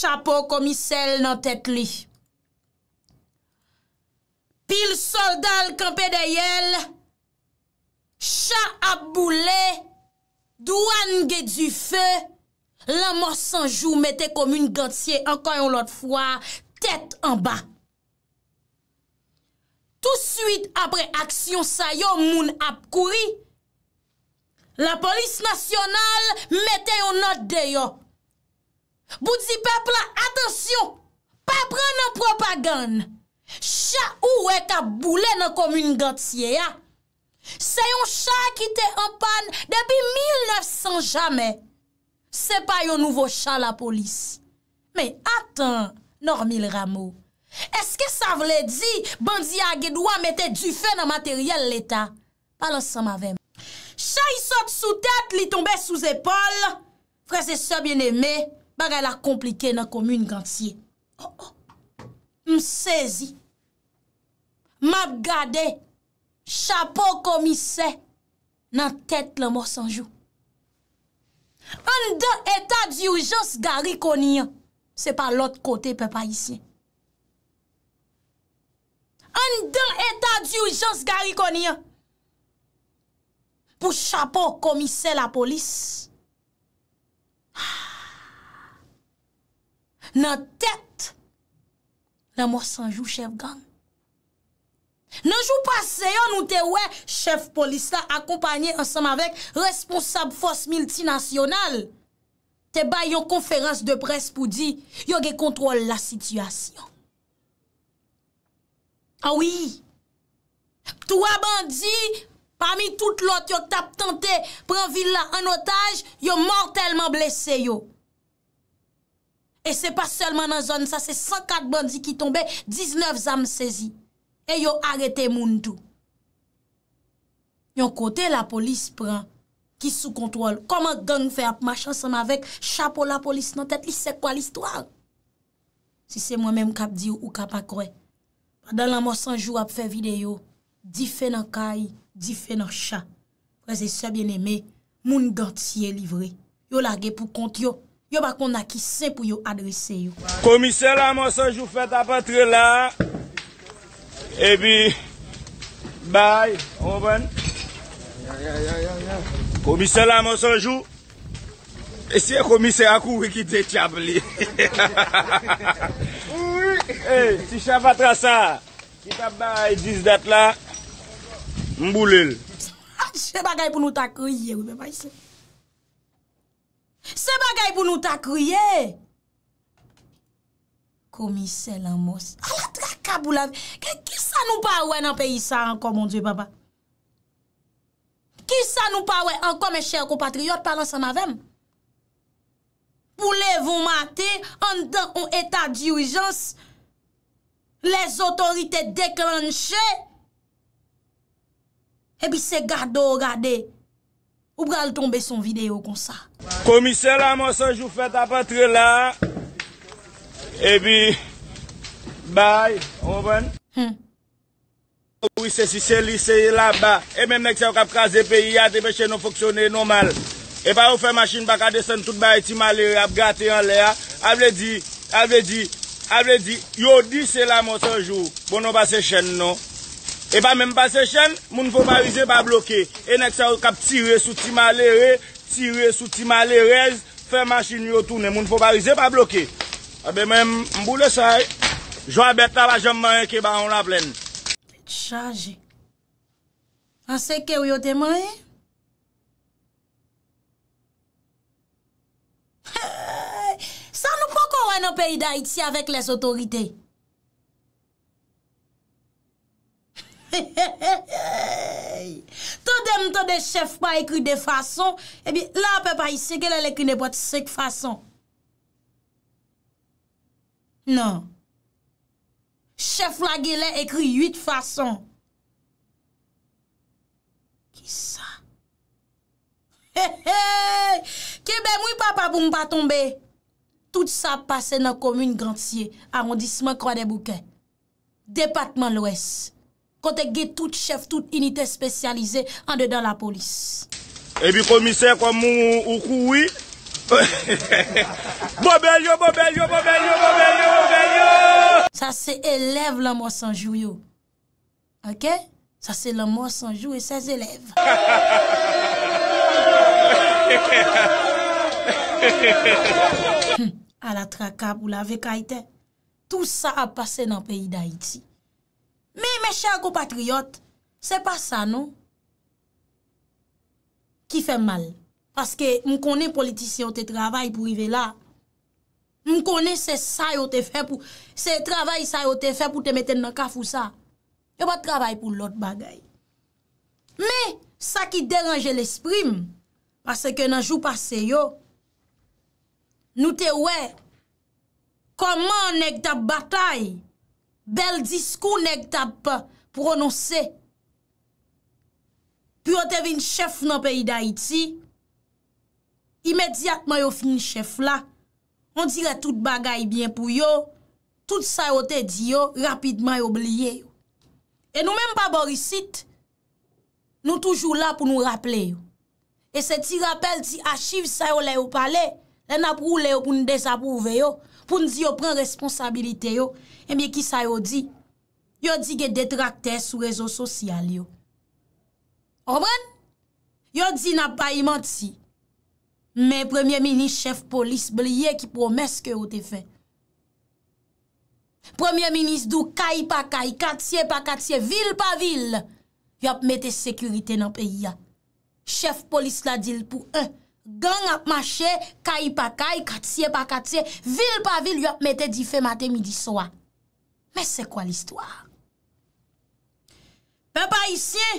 chapeau komisèl nan tèt li. Pil soldal kampe de yel, chan ap boule, douan ge du fe, la mò sanjou mette komoun gantye, ankan yon lot fwa, tèt an ba. Tout suite apre aksyon sa yo, moun ap kouri, la polis nasyonal mette yon lot de yo. Boudi pepla, atensyon Pepla nan propagande Cha ou e ka boule nan komune gantye ya Se yon cha ki te empan Depi 1900 jamè Se pa yon nouvo cha la polis Me atan, normil ramou Eske sa vle di Bandi a gedouan mette du fe nan materyel l'eta Palan sa ma vem Cha yi sote sou tete Li tombe sou zepol Freze se bien eme baga la komplike nan komune gansye. Ho, oh, oh. ho, m sezi, map gade, chapo komise, nan tet le morsanjou. An den etat di oujons gari konye, se pa lot kote pe pa isye. An den etat di oujons gari konye, pou chapo komise la polis, nan tèt nan mò sanjou chef gang. Nanjou pa seyon nou te wè chef polis la akompanyen ansanm avèk responsab fòs miltinasyonal, te bay yon konferans de pres pou di yon ge kontrol la situasyon. Awi, tò wè bandi parmi tout lot yon tap tentè pran villa an otaj, yon mortalman bleseyo. E se pa selman nan zon sa, se 104 bandi ki tombe, 19 zanm sezi. E yo arete moun tou. Yon kote la polis pran, ki sou kontrol. Koman gang fe ap machan san avek, cha po la polis nan tet, li se kwa l'istwal? Si se mwen menm kap di ou kap akwe. Padan la monsan jou ap fe videyo, di fe nan kay, di fe nan cha. Prese se bieneme, moun gantiye livre. Yo lage pou kont yo. Yo bako na ki se pou yo adrese yo. Komise la monsanjou fèt apatre la. Ebi, bay, owen. Komise la monsanjou. Ese komise akou wiki de tchab li. Si chan patra sa, ki tap bay diz det la, mboulil. Se bagay pou nou takoye ouwe bay se. Se bagay pou nou ta kriye. Komise la mos. A la traka pou la. Ki sa nou pa we nan peyi sa ankon, mon die papa? Ki sa nou pa we ankon, me chèr ko patri, yot palan sa mavem? Pou le von mate, an dan ou etat diwijans, les otorite deklanche, e bi se gado gade. Ou pral tombe son videyo kon sa? Komise la monsanjou fèt apatre la. E bi, bay, ou mwen? Hmm. Ou wise si seliseye la ba, e men mèk se wak ap kaze peyi ate peche nou foksyone nou mal. E pa ou fè machine baka desen tout ba eti malere ap gate an le a. A vle di, a vle di, a vle di, yo di selise la monsanjou pou bon nou ba se chen nou. E ba men passe chen, moun fow barize ba bloke. E nek sa yo kap ti re sou ti male re, ti re sou ti male rez, fè machin yo toune, moun fow barize ba bloke. A be men mboule sa e, jwa bet taba jom mwen eke ba on la plen. Tete chaje. A seke ou yo teme e? San nou poko wè nan peyi da iti avèk les otorite? To dem to de chef pa ekri de fason Ebi la pe pa yisekele le ekri ne pot sek fason Nan Chef la gile ekri yit fason Ki sa He he Kebe mou papa pou mpa tombe Tout sa pase nan komune grantie Arondisman kwa de bouke Depatman lwes Kontè gè tout chef, tout unitè spesyalize, an de dan la polis. Ebi komiser kwa moun oukouwi. Bobel yo, bobel yo, bobel yo, bobel yo, bobel yo. Sa se elev laman sanjou yo. Ok? Sa se laman sanjou e sez elev. A la trakab ou la vekaitè. Tout sa a pase nan peyi d'Haïti. Mè mè chè akou patriyot, se pa sa nou. Ki fè mal. Paske m konè politisyon te travay pou yve la. M konè se sa yo te fè pou, se travay sa yo te fè pou te meten nan kafou sa. Yo pa travay pou lot bagay. Mè sa ki deranje l'esprim, paske nan jou pas se yo, nou te wè, koman ek ta batay? Bel diskou nek tab pa prononse. Pi yo te vin chef nan peyi da iti. Imediat ma yo fin chef la. On dire tout bagay bien pou yo. Tout sa yo te di yo, rapidman yo bliye yo. E nou menm pa borisit, nou toujou la pou nou rapple yo. E se ti rappel ti achive sa yo le yo pale yo. Lè nap roule yo pou nou dezapouve yo, pou nou di yo pren responsabilite yo. E eh miye ki sa yo di? Yo di gen detrakte sou rezo sosyal yo. Obren? Yo di nap pa imant si. Men premier ministre, chef polis, blie ki pwome se ke yo te fe. Premier ministre dou kay pa kay, katye pa katye, vil pa vil, yo ap mette sekurite nan peyi ya. Chef polis la dil pou unh. Gan ap mache, kay pa kay, katsye pa katsye, vil pa vil, yop metè di fe matè midi sowa. Mè se kwa l'istwa? Pe pa isye,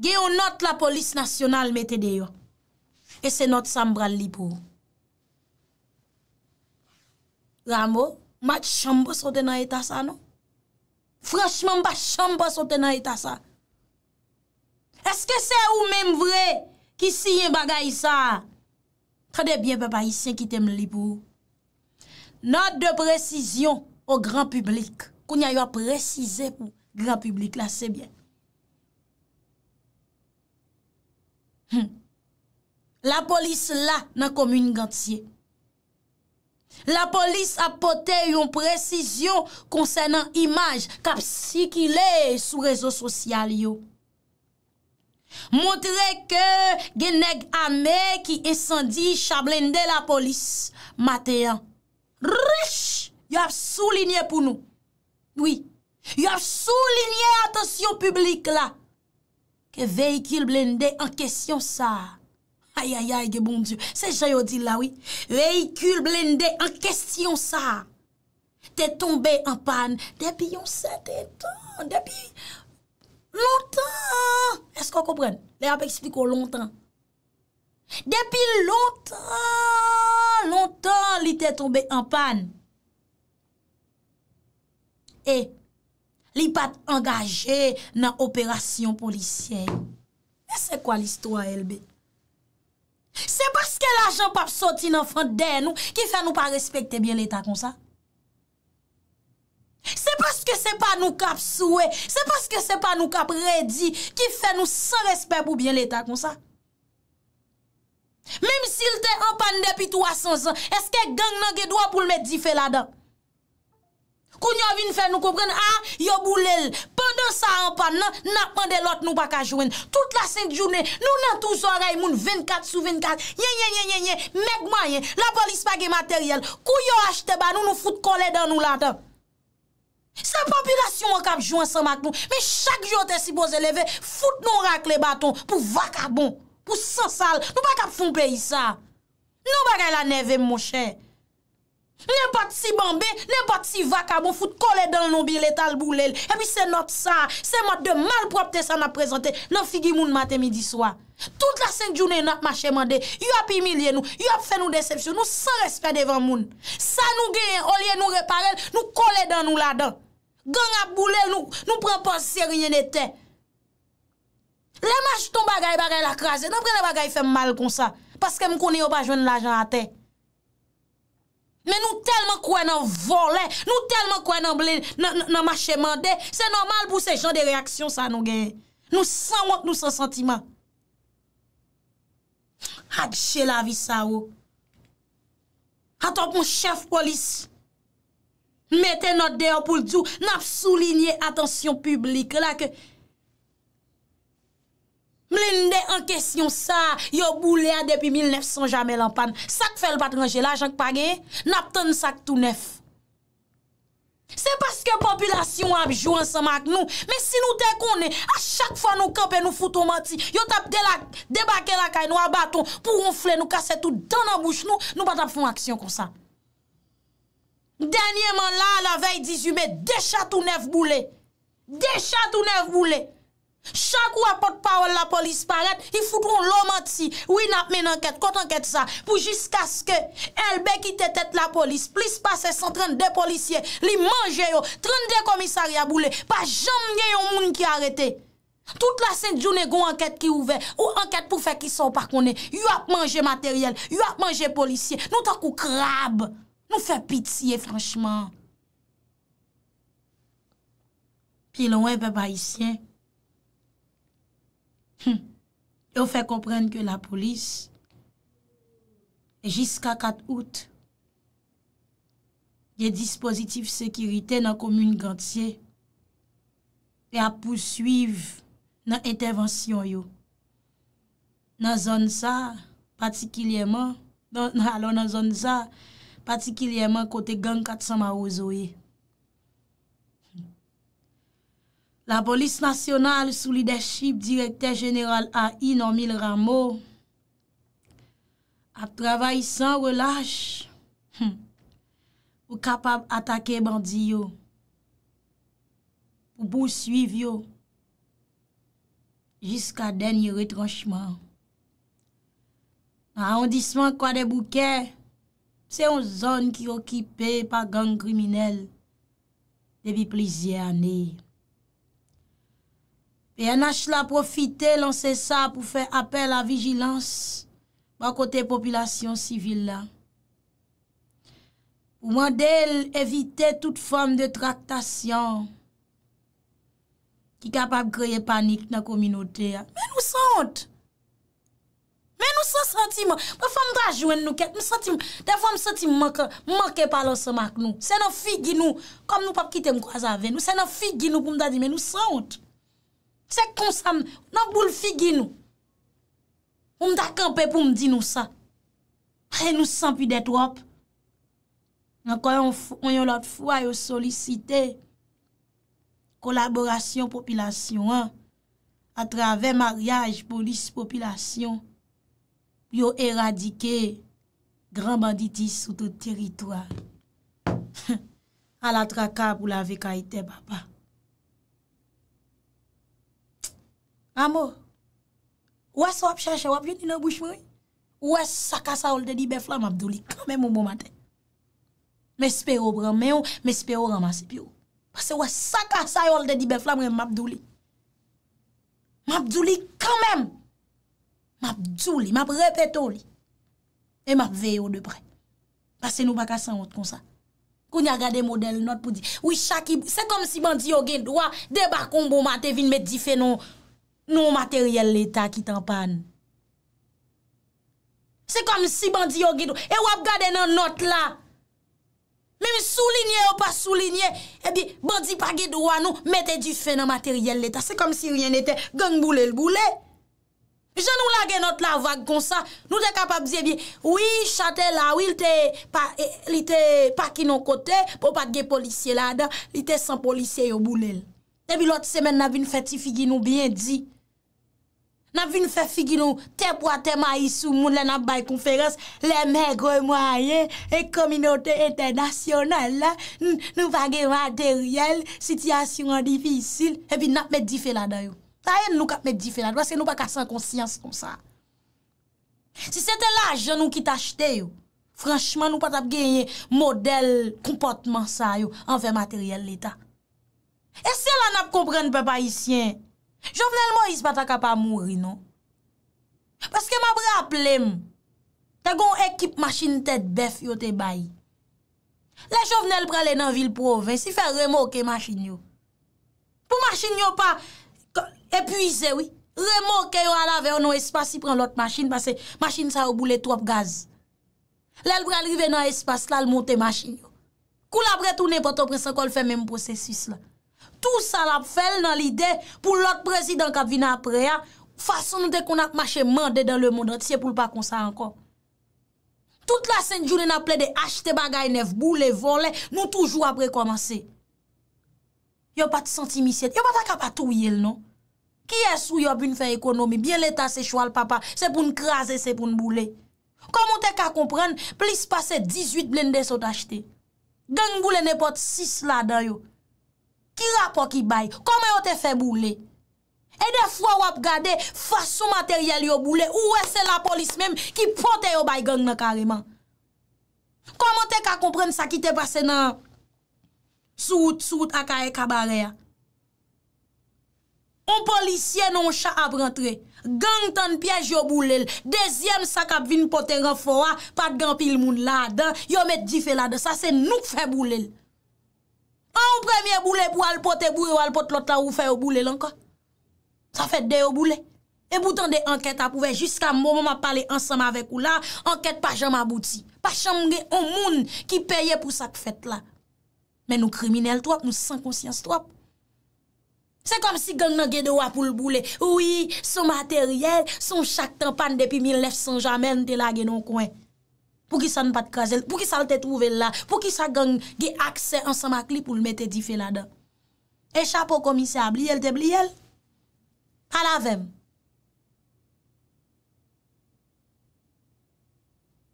geyo not la polis nasyonal metè deyo. E se not sambral li pou. Rambo, mat chamba sote nan etasa no? Fransman, bat chamba sote nan etasa. Eske se ou men vre? Kisi yon bagay sa, kade byen pe pa yisyen ki tem li pou. Not de presisyon pou gran publik. Koun ya yon presisyon pou gran publik. La, se byen. La polis la nan komun gantye. La polis apote yon presisyon konsen an imaj kapsi ki le sou rezo sosyal yo. Montre ke genèk amè ki esan di chablende la polis. Mateyan, riche, yo ap soulinye pou nou. Oui, yo ap soulinye atensyon publik la. Ke veyikil blendè an kesyon sa. Ayayay, ge bon di, se jayodil la, oui. Veyikil blendè an kesyon sa. Te tombe an pan, depi yon sète ton, depi... Lontan, esko kopren? Le ap ekspliko lontan. Depi lontan, lontan li te tombe en pan. E, li pat engaje nan operasyon polisyen. E se kwa listwa elbe? Se paske la jan pap soti nan fande nou, ki fè nou pa respekte bien l'eta konsa? Se paske se pa nou kap souwe, se paske se pa nou kap redi, ki fe nou san respè pou bien l'état kon sa. Mem si lte anpan depi 300 an, eske gang nan gè doa pou l'mèd di fe la da? Kou nyo vin fe nou koupren, a, yo boulèl, pandan sa anpan nan, nan pandè lot nou pa kajwen. Tout la sènt jounè, nou nan tou zora y moun 24 sou 24, yè yè yè yè, megman yè, la polis pa ge materyèl. Kou yo achte ba, nou nou foute kolè dan nou la ta. Se popilasyon wak ap jwen san mak nou, mi chak jote si boze leve, foute nou rak le baton pou vakabon, pou san sal, nou wak ap foun peyi sa. Nou wak ap la neve mmoche. Nyen pat si bambè, nyen pat si vakabon, foute kole dan nou biletal boulel. E mi se not sa, se mat de malpropte san ap prezante, nan figi moun maten midi swa. Tout la senjounen ap mache mande, yop imilye nou, yop fè nou decepsyon, nou san respè devan moun. Sa nou genye, olye nou reparel, nou kole dan nou ladan. Gan ap boulè, nou pren pa sè rinye netè. Le maj ton bagay, bagay lakrasè, nan prene bagay fè mal kon sa, paske m konye yo pa jwen l'ajan atè. Men nou telman kwen nan volè, nou telman kwen nan machè mandè, se normal pou se jen de reaksyon sa nou genye. Nou san wak nou san sentima. Ak che la vi sa wou. Oh. Atop m chèf polis, Mette not deyo pou l'dou, nap soulinye atensyon publik lak. Mle n dey an kesyon sa, yo boule a depi 1900 jamè l'ampan. Sak fèl bat nan jè la, jank pa gen, nap ton sak tou nef. Se paske popilasyon ap jouan sa mak nou, me si nou te konen, a chak fwa nou kapen nou fouton mati, yo tap debake lakay nou abaton pou oufle nou kase tout dan nan bouch nou, nou bat ap fon aksyon kon sa. Dènyèman la la vey 18 mè, de chatou nef boule. De chatou nef boule. Chakou apot pa ou la polis paret, i foutoun lomant si, ou in ap men anket, kot anket sa, pou jisk aske elbe ki tete tete la polis, plis pase s'entren de polisye, li manje yo, tren de komisaria boule, pa jam nye yo moun ki arete. Tout la Sint-Djoune goun anket ki ouve, ou anket pou fe ki sou pa konen, yu ap manje materyel, yu ap manje polisye, nou takou krabbe. Nou fè pitiye franchman. Pi loun wè bè bayisyen, yo fè komprenn ke la polis, jiska 4 out, yè dispositif sekirite nan komune gantye, pe ap pousuiv nan intervensyon yo. Nan zon sa, patikilyeman, nan zon sa, patikilyeman kote gang katsan ma ozo e. La polis nasyonal sou lideship direkte general a inomil ramo, ap travay san relash, pou kapab atake bandi yo, pou bou suiv yo, jiska denye retranchman. A ondisman kwa de boukeye, Se yon zon ki okipe pa gang kriminel debi plizye aney. Pe yon ach la profite lan se sa pou fe apel la vigilans ba kote populasyon sivil la. Ou mandel evite tout form de traktasyon ki kap ap kreye panik nan kominote a. Men ou sant? Se senti mwen, mwen fwa mwen ajwen nou ket, mwen senti mwen, mwen fwa mwen senti mwen mwake, mwen mwake palon se mak nou. Se nan figi nou, kom nou pap kite mwen kwa zave nou, se nan figi nou pou mwen da di men nou senti. Se konsan, nan bou l figi nou. Mwen da kanpe pou mwen di nou sa. Rè nou senti dè tou ap. Nan kwa yon lot fwa yo solisite. Kolaborasyon popilasyon an. A travè maryaj, polis, popilasyon. Pyo eradike gran banditis soute teritwale. A la traka pou la veka ite baba. Amo, wè sa wap chanche wap jenye nan bouch mwenye? Wè sa kasa ou lde di beflan mabdouli kame mou mou maten. Mè spero bran menyo, mè spero ramase pyo. Pase wè sa kasa ou lde di beflan mwenye mabdouli. Mabdouli kame mou. M ap djou li, m ap repeto li. E m ap veyo depre. Basen nou baka san ot kon sa. Koun ya gade model not pou di. Ou i chaki, se kom si bandi yo gen do a, debakon bo mate vin met di fe non, non materyel leta ki tampan. Se kom si bandi yo gen do, e wap gade nan not la. Men sou linye ou pa sou linye, e bi bandi pa gen do a nou, mette di fe nan materyel leta. Se kom si rien ete, gong boule l boule. Je nou lage not la vage kon sa, nou te kapabze bi, wii chate la wii li te pak inon kote, pou pat ge polisye la da, li te san polisye yo boulel. Ebi lot semen na vin feti figi nou biyen di. Na vin feti figi nou, te pwa te ma yisou moun le nap bay konferans, le megwe mwayen, e kominote entenasyonan la, nou vage materyel, sityasyon an difisil, ebi nap met di fe la da yo. Ta yon nou kap mèp di fè la, dwa se nou pa kasa an konsyans kom sa. Si se te la ajen nou ki t'achete yo, franchman nou pa tap genye model, kompotman sa yo, anve materyel l'eta. E se lan ap komprenn pe pa isyen, jovenel mo is pata kap amouri nou. Paske mabre ap lem, ta gon ekip masin tèt bef yo te bayi. Le jovenel prale nan vil proven, si fè remoke masin yo. Po masin yo pa, E pwize wè, remon kè yon alave yon nou espasy pran lot masyne, pase masyne sa ou boule trop gaz. Lèl wè alrive nan espasy, lal monte masynyo. Kou la bret ou nè poto presan kon lè fè mèm posesis la. Tou sa la fèl nan l'ide pou lot prezidant kab vina apre ya, fason nou de kon ak masyè mande dan lè moun, an tiè pou l pa kon sa ankon. Tout la sèndjou lè na ple de achete bagay nef, boule, volè, nou toujou apre komanse. yo pa ti senti misyet, yo pa ta ka pa tou yel non. Ki esou yo bin fe ekonomi, bin leta se chwal papa, se pou n krasi, se pou n boule. Koman te ka kompren, plis pase 18 blendes o t'achete. Gang boule nepot 6 lada yo. Ki rapo ki bay, koman yo te fe boule. E defwa wap gade, fason materyel yo boule, ouwe se la polis mem ki pote yo bay gang na kareman. Koman te ka kompren sa ki te pase nan... Sout, sout, akaye kabare ya. On polisye non chak ap rentre. Gan tan piyej yo boulel. Dezyem sak ap vin pote renfo a. Pat gan pil moun lada. Yo met jife lada. Sa se nou fe boulel. An ou premye boule pou al pote boule ou al pote lot la ou fe yo boulel anka. Sa fe deyo boule. E boutan de anket ap pouve. Jiska mou mou mou ap pale ansam avek ou la. Anket pa jam abouti. Pa chan moun ki peye pou sak fet la. men nou kriminel tou ap, nou san konsyans tou ap. Se kom si gang nan ge dewa pou l'boule, oui, sou materyel, sou chak tan pan depi 1900 jamen te la genon kwen. Pou ki sa nan pat kazel, pou ki sa lte touvel la, pou ki sa gang ge akse ansan makli pou lme te dife la da. E chapo komisyen, bliyel te bliyel? A la vem?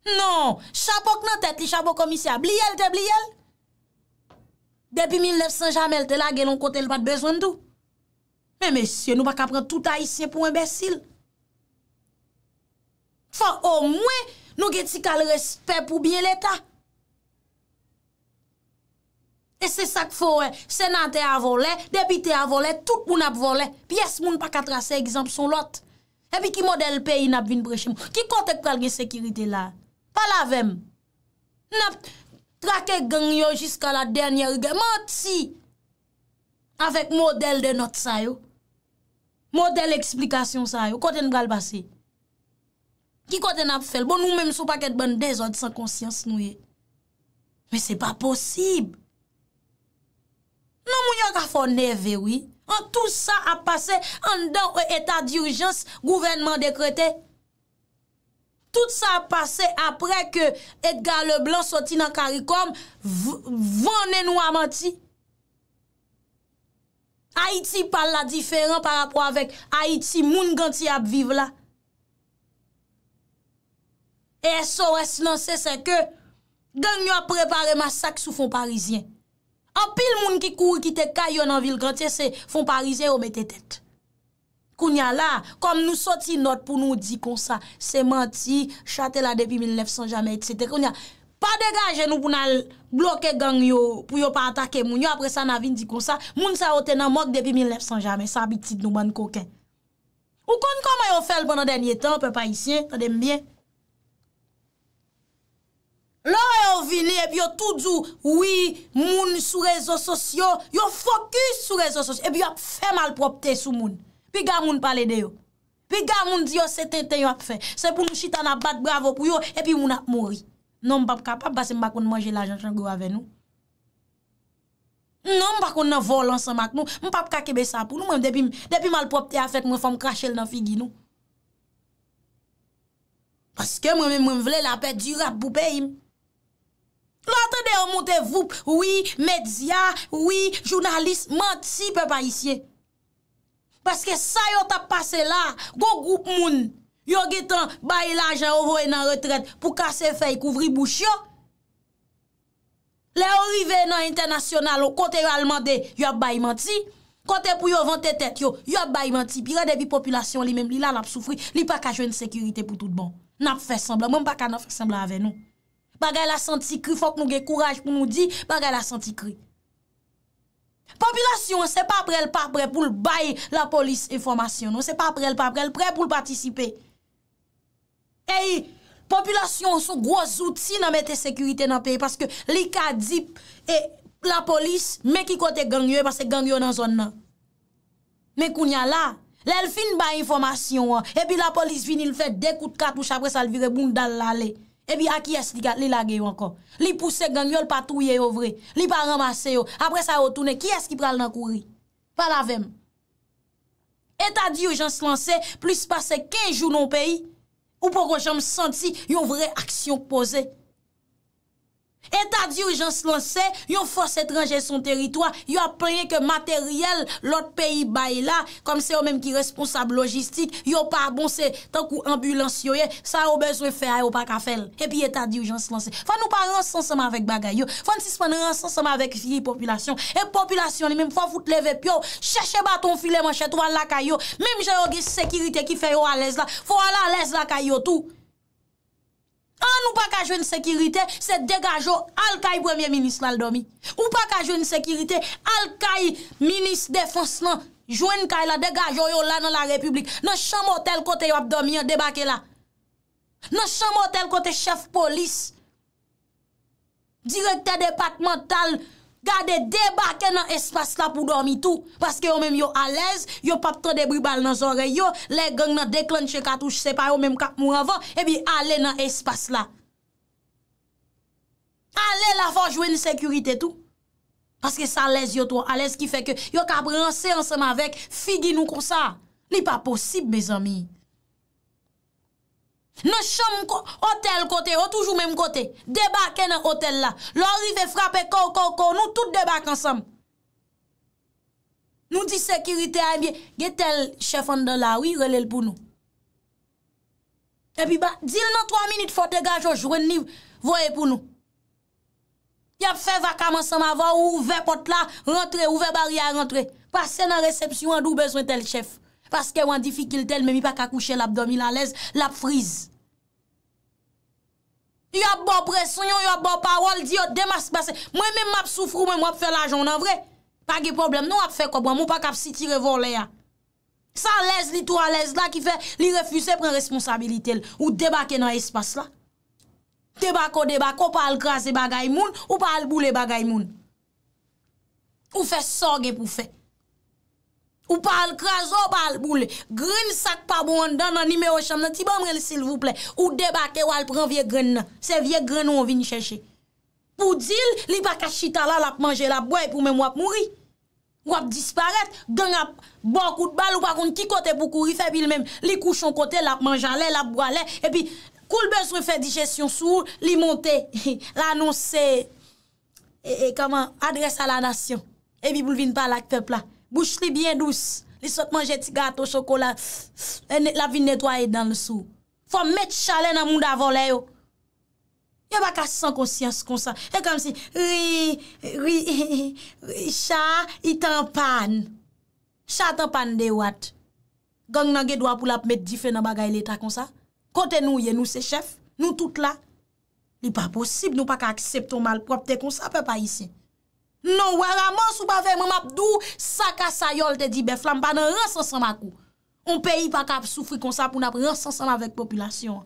Non, chapo konan tet li chapo komisyen, bliyel te bliyel? Depi 1900, jamel te la gen l'on kote l'bat bezwen d'ou. Men, men, siye, nou bak apren tout haisyen pou mwen besil. Fa, ou mwen, nou geti kal respè pou byen l'Etat. E se sak fowè, senante a volè, debite a volè, tout moun ap volè. Pi yes, moun pa katrasè egzamp son lot. E pi ki model peyi nap vin brechim. Ki kontek pal gen sekirite la? Pal avèm. Nap... Rake genyo jiska la denye rge. Mati. Avek model de not sa yo. Model eksplikasyon sa yo. Kote nou galbase. Ki kote nap fel. Bon nou menm sou paket ban dezod san konsyans nou ye. Men se pa posib. Non moun yo gafo neve wii. An tout sa ap pase. An dan ou e etat di urjans. Gouvernement dekrete. A. Tout sa a pase apre ke Edgar Leblanc soti nan karikom, vwane nou a manti. Haiti pal la diferan par apwa vek Haiti moun ganti ap vive la. E so res nan se se ke, gen nyo a prepare masak sou fon parizien. An pil moun ki kou ki te kayon an vil ganti se fon parizien ou mette tette. Kounya la, kom nou soti not pou nou di kon sa, se manti, chate la depi 1900 jamè, etsete. Kounya, pa degaje nou pou nan bloke gang yo, pou yo pa atake moun yo, apre sa nan vin di kon sa, moun sa ote nan mok depi 1900 jamè, sa abitit nou mann koken. Ou kon koman yo fel bonan denye tan, pe pa isyen, ta deme bien? Lo yo vini, epi yo toutou, oui, moun sou rezo sosyo, yo fokus sou rezo sosyo, epi yo fè mal propte sou moun. Pi ga moun pale deyo. Pi ga moun diyo se ten ten yo ap fe. Se pou mou chitana bat bravo pou yo e pi moun ap mori. Non mou pap ka pa se mou bakoun manje la jantran go ave nou. Non mou bakoun nan volan san mak nou. Mou pap ka kebe sa pou nou moun. Depi mal pop te a fet mou fòm krashe l nan figi nou. Paske moun moun moun vle la pet du rap pou pe yon. Mou atende yo moun te voup. Oui, media, oui, jounaliste, menti pe pa isye. Paske sa yo tap pase la, go goup moun, yo gitan bayi la ajen ovo enan retret pou kase fey kouvri bouch yo. Le orive enan internasyonal yo, kote yo alman de, yo bayi manti. Kote pou yo vante tet yo, yo bayi manti. Pi radevi populasyon li menm li la nap soufri, li pa ka jwen sekirite pou tout bon. Nap fe sembla, mwen pa ka nap fe sembla ave nou. Ba gaya la santi kri, fok nou ge kouraj pou nou di, ba gaya la santi kri. Popilasyon se pa prel pa prel pou l baye la polis informasyon nou, se pa prel pa prel prel pou l patisipe. E yi, populasyon sou gwo zouti nan mette sekurite nan peyi, paske li ka dip e la polis me ki kote gangyo e paske gangyo nan zon nan. Me kounya la, le l fin baye informasyon, e pi la polis vinil fe dekout katouche apre salvire boundal la le. Ebi a ki es di gata li lage yo ankon. Li pouse ganyol pa touye yo vre. Li pa ramase yo. Apre sa yo toune ki es ki pral nan kouri. Palavem. Eta di yo jans lanse plus pase 15 jounon peyi. Ou pokon jans senti yo vre aksyon posey. Etat di urjans lanse, yon fos etranje son teritwa, yon aprenye ke materyel lot peyi bay la, kom se yon menm ki responsab logistik, yon pa bon se tankou ambulans yoye, sa yon bezwe fe a yo pa ka fel. Epi etat di urjans lanse, fwa nou pa ransansanman vek bagay yo, fwa nsispan ransansanman vek fi populasyon, epi populasyon li menm fwa foute leve pyo, cheshe baton file manche tou an lakay yo, menm jayon ge sekirite ki fe yo alèz la, fwa an lalèz lakay yo tou. An ou pa ka jwen sekirite, se degajo alkay premier minis lal domi. Ou pa ka jwen sekirite, alkay minis defons nan, jwen kay la, degajo yo la nan la republik. Nan chan motel kote yo ap domi yo debake la. Nan chan motel kote chef polis, direkte departemental, gade debake nan espas la pou dormi tou, paske yo menm yo alez, yo papte de brubal nan zore yo, le geng nan deklonche katouj sepa yo menm kap mou avon, ebi ale nan espas la. Ale la forjwe ni sekurite tou, paske sa alez yo tou, alez ki feke yo kapre anse ansama vek, figi nou kon sa, ni pa posib bez ami. Nou chom hotel kote, ou toujou menm kote, debake nan hotel la, lorive frape kou kou kou, nou tout debake ansam. Nou di sekirite a miye, ge tel chef an dan la, ou i relel pou nou. E pi ba, dil nan 3 minute fote gajo, jwen ni voye pou nou. Yap fe va kaman san ma va, ou ve pot la, rentre, ou ve bari a rentre, pase nan resepsyon an dou bezwen tel chef. Paske wan difikil tel, men mi pa kakouche l'abdomi lan lez, l'ap friz. Yo ap bon presonyon, yo ap bon pawol diyo, demas basen. Mwen men m ap soufrou, mwen m ap fè l'ajon nan vre. Page problem, nou ap fè kobwa, moun pa kap siti revor le ya. San lez li tou an lez la ki fè li refuse pren responsabilite l. Ou debake nan espas la. Debako debako, pa al kras e bagay moun, ou pa al boule bagay moun. Ou fè sorge pou fè. Ou pa al krazo, ou pa al boule. Gren sak pa bou an dan nan nime o chan nan. Ti ba mrele sil vouple. Ou debake ou al pran vie gren nan. Se vie gren ou an vin chenche. Pou dil, li baka chita la, la ap manje, la ap boye pou men wap mouri. Wap disparate. Geng ap bon kout bal ou pa kon kikote pou kouri. Fe bil men li kouchon kote, la ap manjan le, la ap boye le. E pi koul bezre fe dijesyon sou, li monte, lanons se e, e, adres a la nasyon. E pi boule vin pa lak tepla. Bouch li byen dous, li sot manje ti gato chokola, la vi netwaye dan l sou. Fwa met chale nan moun davole yo. Yo baka san konsyans konsa. E kom si, wii, wii, wii, wii, chan itan pan. Chan itan pan de wat. Gang nan gedwa pou la met dife nan bagay leta konsa. Kote nou ye nou se chef, nou tout la. Li pa posib nou pa ka akseptou malpropte konsa pe pa isi. Non, wara mons ou pa ve moun ap dou sakasayol te dibe, flan pa nan ransansan makou. On peyi pa ka soufri konsa pou nan ransansan avèk populasyon.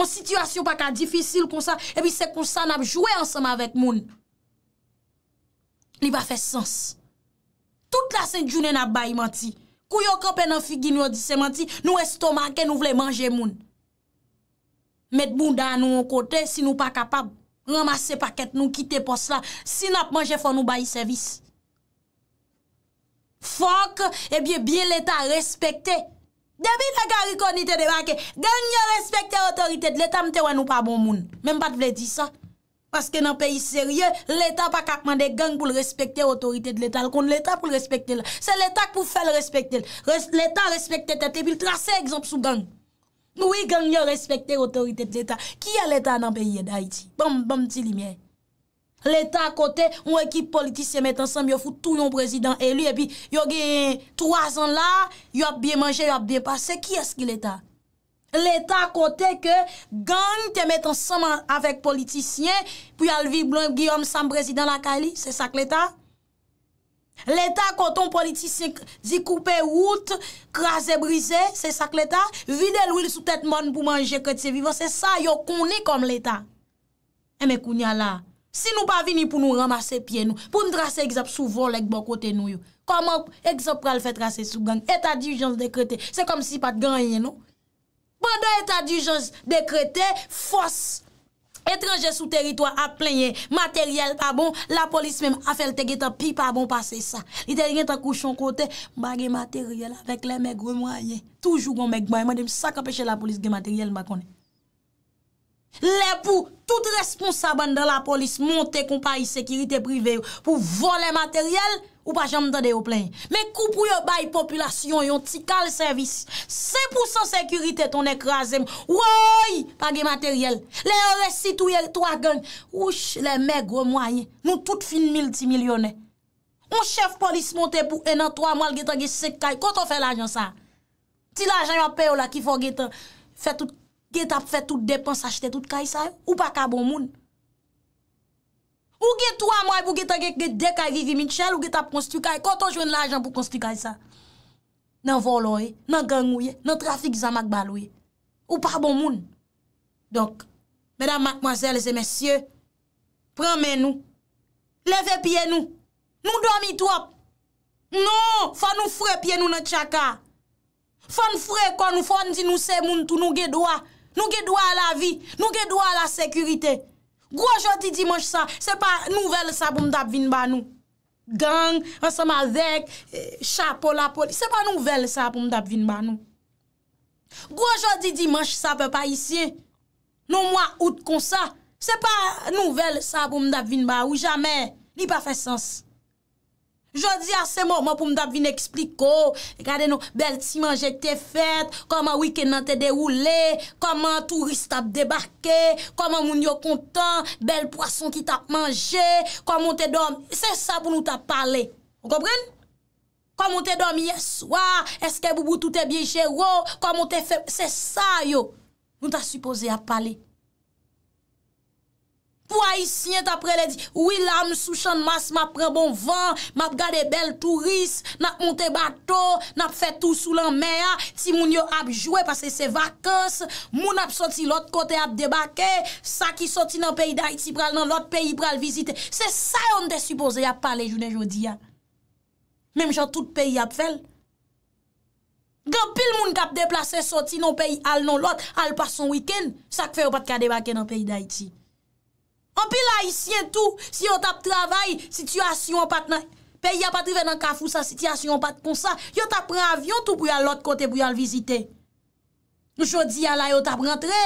On situasyon pa ka difisil konsa, epi se konsa nan jouè ansan avèk moun. Li va fè sens. Tout la sen djounè nan bayi manti. Kou yo kopè nan figi nou di se manti, nou estomake nou vle manje moun. Met bou dan nou an kote si nou pa kapab. Ramase paket nou, kite pos la, sinap manje fon nou bayi servis. Fok, ebyen l'Etat respekte. Debi de garikonite de bake, gang yo respekte otorite de l'Etat mte wan nou pa bon moun. Men bat vle di sa. Paske nan peyi serye, l'Etat pa kakman de gang pou l'respekte otorite de l'Etat, l'konde l'Etat pou l'respekte la. Se l'Etat pou fel respekte l. L'Etat respekte tete, epi l trase ekzamp sou gang. Moui e gang yo respekte otorite d'Etat. Ki a l'Etat nan peyiye da iti? Bam, bam, di li mwen. L'Etat kote, mwen ekip politisye met ansanm, yo foute tout yon prezidant elu, epi yo gen 3 an la, yo ap biye manje, yo ap biye pase, ki eski l'Etat? L'Etat kote ke gang te met ansanm avèk politisyen, pi alvi blon, gi yon sam prezidant la kali, se sak l'Etat? L'Etat, koton politisik, zi koupe wout, krasè brise, se sak l'Etat, vide l'ouil sou tèt moun pou manje kredse vivan, se sa yo koni kom l'Etat. Eme eh, kouni ala, si nou pa vini pou nou ramase pien nou, pou nou trase egzop sou vol ek bon kote nou yo, koman egzop pral fè trase sou gang, Eta Dirijons Dekrete, se kom si pat ganyen nou. Bwanda Eta Dirijons Dekrete, fos! Etranje sou teritwa ap plenye materyel pa bon, la polis mem a felte ge ta pi pa bon pase sa. Li te gen ta kouchon kote, bagye materyel avèk le mèk remoyen. Toujou gwen bon mèk mwen, mwen dem sak apèche la polis ge materyel makone. Le pou tout responsabane dan la polis monte kon Paris Sécurité Privée pou voler materyel, Ou pa jan mtande yo plen. Me koupou yo bay populasyon yon ti kal servis. 5% sekurite ton ekrazem. Woy! Page materyel. Le resitouye l to agen. Wouch! Le megwe mwaye. Nou tout fin mil ti milyone. On chef polis monte pou enan to amal getan ge sek kay. Koto fe l ajan sa? Ti l ajan yon peyo la ki fo getan. Getan pou fet tout depans achete tout kay sa. Ou pa kabon moun. Ou ge tou a mwen pou ge ta ge dek a vivi min chal ou ge ta konstiw ka e? Koto jwen la ajan pou konstiw ka e sa? Nan voloye, nan gangoye, nan trafik zamak baloye. Ou pa bon moun? Donk, mèdam mèkmoazèl zè mèsyè, pran mè nou, leve piye nou. Nou do mi twop. Non, fwa nou fre piye nou nan tchaka. Fwa nou fre kon, fwa nou zinou se moun tou nou ge doa. Nou ge doa la vi, nou ge doa la sekurite. Gwa jodi dimanj sa, se pa nouvel sa pou mdap vinba nou. Gang, asama zek, eh, cha pola poli, se pa nouvel sa pou mdap vinba nou. Gwa jodi dimanj sa, pe pa isye. Nou mwa out kon sa, se pa nouvel sa pou mdap vinba ou jamen ni pa fe sens. Jodi asè mò, mò pou mdap vin ekspliko. Gade nou, bel ti manje ki te fet, koman wikend nan te deroule, koman touriste tap debake, koman moun yo kontan, bel poason ki tap manje, koman te dom, se sa pou nou tap pale. On gobrene? Koman te dom yeswa, eske boubou toute biye jero, koman te fe, se sa yo. Nou tap supose ap pale. Pwa yi syen tapre le di, wila m sou chan mas ma pre bon van, ma ap gade bel turis, nap monte bato, nap fe tout sou lan mea, ti moun yo ap jwe pase se vakans, moun ap soti lot kote ap debake, sa ki soti nan peyi da iti pral nan lot peyi pral vizite. Se sa yon de supose yap pale jounen jodi ya. Mem jan tout peyi yap fel. Gan pil moun kap deplase soti nan peyi al nan lot, al pason wikend, sa kfe yo pat ka debake nan peyi da iti. An pi la isyen tou Si yo tap travay Sityasyon pat nan Pe yon pat rive nan kafou sa Sityasyon pat kon sa Yo tap pran avyon tou pou yon lot kote pou yon vizite Nou chodi yon la yo tap rentre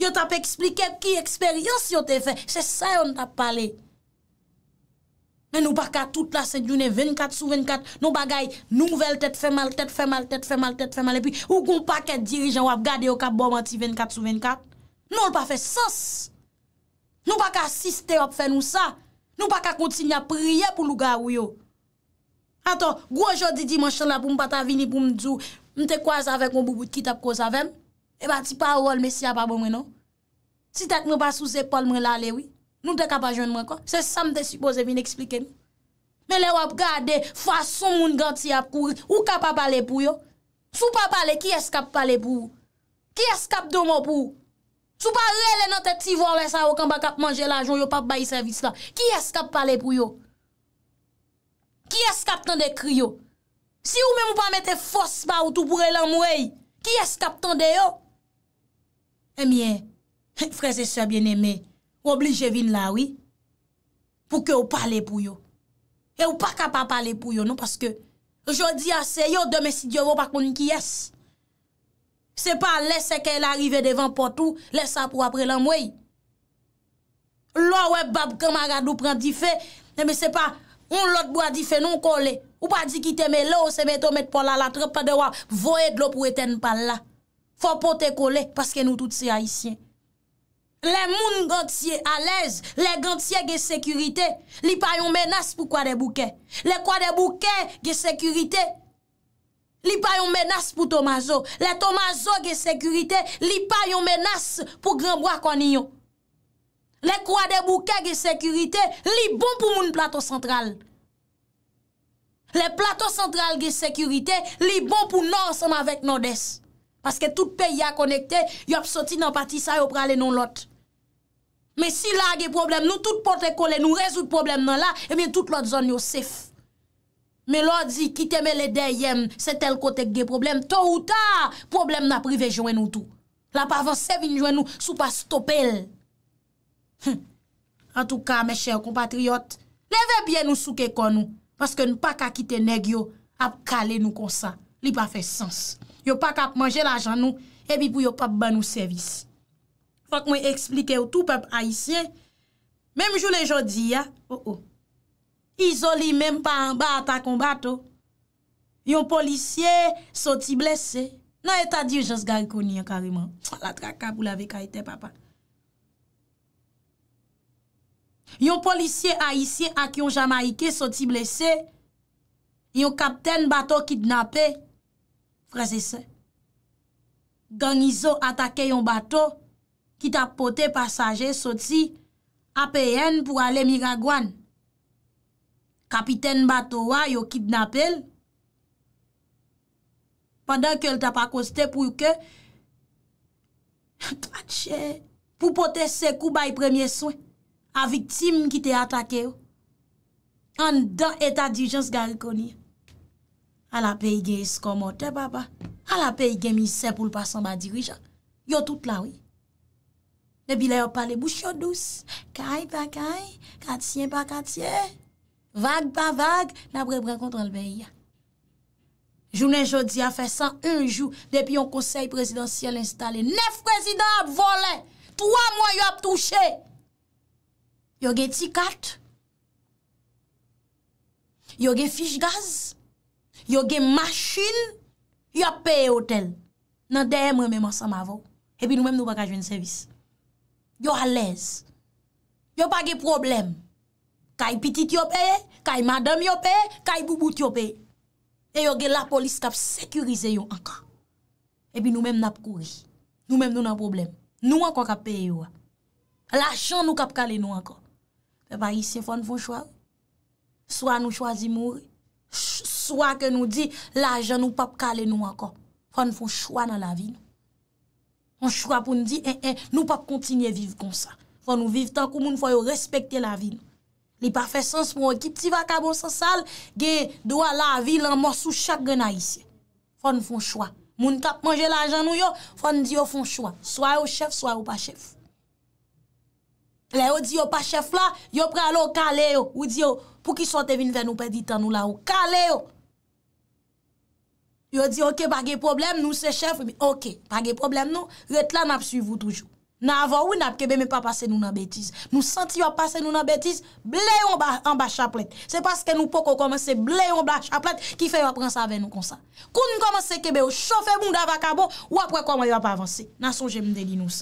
Yo tap eksplike ki eksperyans yo te fe Se sa yon tap pale Men nou pa ka tout la sèdounen 24 sou 24 Nou bagay nou mvel tèt fè mal tèt fè mal tèt fè mal tèt fè mal Epi ou kon pa kè dirijan wap gade yo kap bom an ti 24 sou 24 Non l pa fè sòs Nou pa ka siste hop fen ou sa, nou pa ka kontin ya priye pou louga ou yo. Aton, gou anjou di dimensyon la pou mpa ta vini pou mdou, mte kwa zavek mwou boud kit ap ko zavem, e ba ti pa ouol mesi ap ap mwenon. Ti tek mwen pa sou zepol mwen lalewi, nou dek ap ajon mwen kon, se sa mte sipoze mwen eksplike mi. Men le wap gade fason mwen ganti ap kou, ou kap ap ale pou yo. Sou pa pale, ki eskap pale pou ou? Ki eskap domo pou ou? Sou pa ou e le nan te tivor le sa ou kan ba kap manje la joun yo pa bayi servis la. Ki es kap pale pou yo? Ki es kap tan de kri yo? Si ou men mou pa mette fos pa ou tou pou re lan mwey, ki es kap tan de yo? Emyen, freze se bieneme, ou oblije vin la oui, pou ke ou pale pou yo. E ou pa kapa pale pou yo nou, paske jodi ase, yo deme si diyovo pa koni ki ese. Se pa lese ke l'arive devan potou, lese sa pou apre lan mwey. Lo we bab kamagade ou pren di fe, neme se pa, on lot bo a di fe non kole. Ou pa di ki te me lo, se me to met pola la trep, pa dewa voye dlo pou eten pala. Fa pote kole, paske nou tout se haisyen. Le moun gantye alez, le gantye ge sekurite, li pa yon menas pou kwa de bouke. Le kwa de bouke ge sekurite. Li pa yon menas pou Thomas Zou. Le Thomas Zou ge sekurite, li pa yon menas pou Granbois Kwaniyo. Le Kwa De Bouke ge sekurite, li bon pou moun plato sentral. Le plato sentral ge sekurite, li bon pou nan ansanm avèk nan des. Paske tout peyi a konekte, yop soti nan pati sa yo prale nan lot. Me si la ge problem nou, tout porte kole nou rezout problem nan la, e mi tout lot zon yo sef. Me lor di kiteme le deyem, se tel kote gde problem, to ou ta, problem na prive joen nou tou. La pa van sevin joen nou, sou pa stopel. En tou ka, me chè, kompatriot, leve bien nou souke kon nou, paske nou pa ka kite neg yo, ap kale nou konsa. Li pa fe sens. Yo pa ka ap manje la jan nou, e bi pou yo pa ban nou servis. Fak mwen eksplike yo tou pep aisyen, memjou le jodi ya, ah, o oh, o, oh. Izo li menm pa an ba ata kon bato. Yon polisye soti blese. Nan e ta di ou jaz garikouni an kariman. La traka pou lave kaite papa. Yon polisye a isye ak yon Jamaike soti blese. Yon kapten bato kidnapè. Fraze se. Gan Izo atake yon bato. Kit apote pasaje soti. Ape yen pou ale Miragwan. Kapiten mba towa yo kidnap el. Pandan ke el ta pa koste pou yon ke, a tva tche, pou pote sekou ba yon premye swen, a vitim ki te atake oh. yo, an dan eta dirijans gari koni. A la pe yon eskomote baba, a la pe yon misè pou l pasan mba dirijan, yo tout la we. Ne bi la yo pale boucho dous, kany pa kany, katyen pa katyen, Vag pa vag, nabre prekontrol beya. Jounen jodi a fe san un jou depi yon konsey presidansyel installe. Nef presidans volen. Troa mwen yon ap touche. Yon gen tikat. Yon gen fich gaz. Yon gen maschin. Yon peye hotel. Nan dey mwen mwen san ma vok. Epi nou men nou bagajwen servis. Yon alèz. Yon bagè probleme. Kay pitit yo pe, kay madam yo pe, kay boubou ti yo pe. E yo gen la polis kap sekurize yo anka. E bi nou men nap kouji. Nou men nou nan problem. Nou anka kap pe yo a. La jan nou kap kale nou anka. Pe ba isye fwa nou fwa chwa. Swa nou chwazi mouri. Swa ke nou di la jan nou pap kale nou anka. Fwa nou fwa chwa nan la vi nou. Fwa chwa pou nou di, eh, eh, nou pap kontinye viv kon sa. Fwa nou viv tan kou moun fwa yo respekte la vi nou. Li pa fe sens moun ki pti va kabon sa sal, ge do a la vil an morsou chak gen a isye. Fon fon chwa. Moun kap manje la jan nou yo, fon di yo fon chwa. So a yo chef, so a yo pa chef. Le yo di yo pa chef la, yo pre alo ka le yo. Ou di yo, pou ki sote vin ven ou pedi tan nou la ou, ka le yo. Yo di yo, ok, pa ge problem nou se chef, ok, pa ge problem nou, yo te la map suivou toujou. nan avan ou nan kebe men pa pase nou nan betiz. Nou santi yo pase nou nan betiz, bleyon ba chaplet. Se paske nou poko komanse, bleyon ba chaplet, ki fe yo apren sa ven nou konsa. Koun nou komanse kebe yo, shofe moun davakabo, wapwe koman yo ap avanse. Nan son jem de li nou sa.